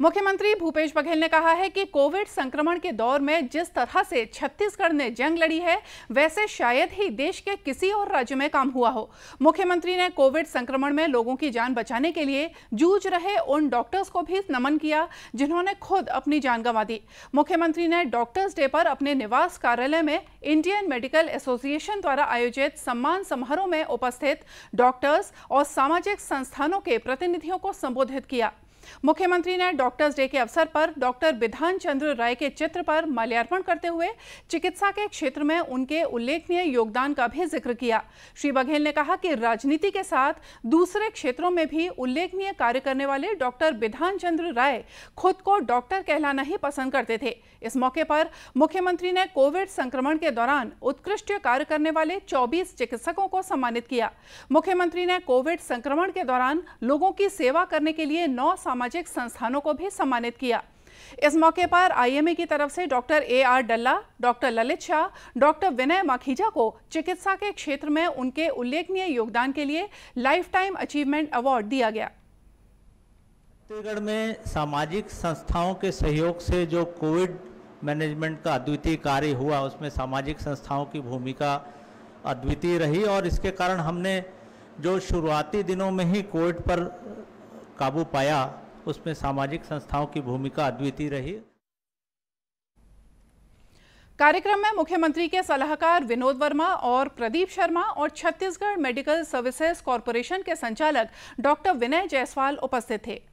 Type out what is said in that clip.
मुख्यमंत्री भूपेश बघेल ने कहा है कि कोविड संक्रमण के दौर में जिस तरह से छत्तीसगढ़ ने जंग लड़ी है वैसे शायद ही देश के किसी और राज्य में काम हुआ हो मुख्यमंत्री ने कोविड संक्रमण में लोगों की जान बचाने के लिए जूझ रहे उन डॉक्टर्स को भी नमन किया जिन्होंने खुद अपनी जान गंवा दी मुख्यमंत्री ने डॉक्टर्स डे पर अपने निवास कार्यालय में इंडियन मेडिकल एसोसिएशन द्वारा आयोजित सम्मान समारोह में उपस्थित डॉक्टर्स और सामाजिक संस्थानों के प्रतिनिधियों को संबोधित किया मुख्यमंत्री ने डॉक्टर्स डे के अवसर पर डॉक्टर विधान चंद्र राय के चित्र पर माल्यार्पण करते हुए चिकित्सा के क्षेत्र में उनके उल्लेखनीय योगदान का भी जिक्र किया श्री बघेल ने कहा कि राजनीति के साथ दूसरे क्षेत्रों में भी उल्लेखनीय कार्य करने वाले डॉक्टर विधान चंद्र राय खुद को डॉक्टर कहलाना ही पसंद करते थे इस मौके पर मुख्यमंत्री ने कोविड संक्रमण के दौरान उत्कृष्ट कार्य करने वाले चौबीस चिकित्सकों को सम्मानित किया मुख्यमंत्री ने कोविड संक्रमण के दौरान लोगों की सेवा करने के लिए नौ सामाजिक संस्थानों को भी सम्मानित किया इस मौके पर आईएमए की तरफ से doctor A R Dalla doctor Lalit Shah doctor Vinay Makhija को चिकित्सा के क्षेत्र में उनके उल्लेखनीय योगदान के लिए लाइफ टाइम अचीवमेंट अवार्ड दिया गया छत्तीसगढ़ में सामाजिक संस्थाओं के सहयोग से जो कोविड मैनेजमेंट का अद्वितीय कार्य हुआ उसमें सामाजिक संस्थाओं की भूमिका अद्वितीय रही और इसके कारण हमने जो शुरुआती दिनों में ही कोविड पर काबू पाया उसमें सामाजिक संस्थाओं की भूमिका अद्वितीय रही कार्यक्रम में मुख्यमंत्री के सलाहकार विनोद वर्मा और प्रदीप शर्मा और छत्तीसगढ़ मेडिकल सर्विसेज कॉरपोरेशन के संचालक डॉक्टर विनय जायसवाल उपस्थित थे